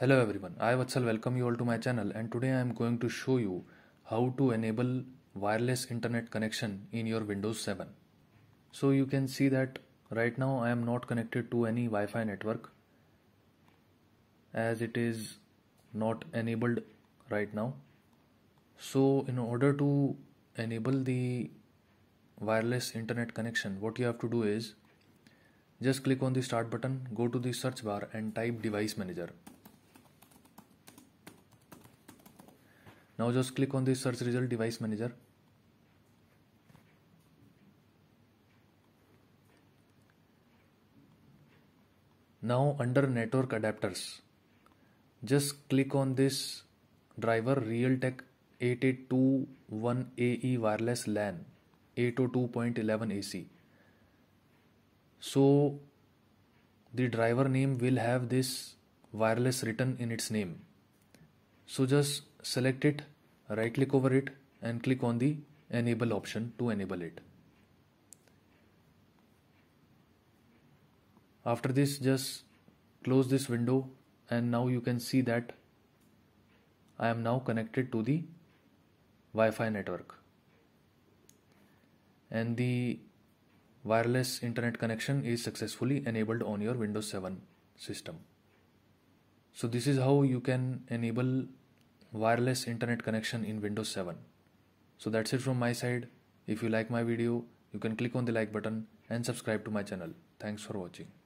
Hello everyone, I Vatsal welcome you all to my channel and today I am going to show you how to enable wireless internet connection in your Windows 7. So you can see that right now I am not connected to any Wi-Fi network as it is not enabled right now. So in order to enable the wireless internet connection what you have to do is just click on the start button, go to the search bar and type device manager. Now just click on the search result device manager. Now under network adapters, just click on this driver Realtek 8821AE wireless LAN 802.11 AC. So the driver name will have this wireless written in its name so just select it right click over it and click on the enable option to enable it after this just close this window and now you can see that I am now connected to the Wi-Fi network and the wireless internet connection is successfully enabled on your Windows 7 system. So this is how you can enable wireless internet connection in Windows 7. So that's it from my side. If you like my video, you can click on the like button and subscribe to my channel. Thanks for watching.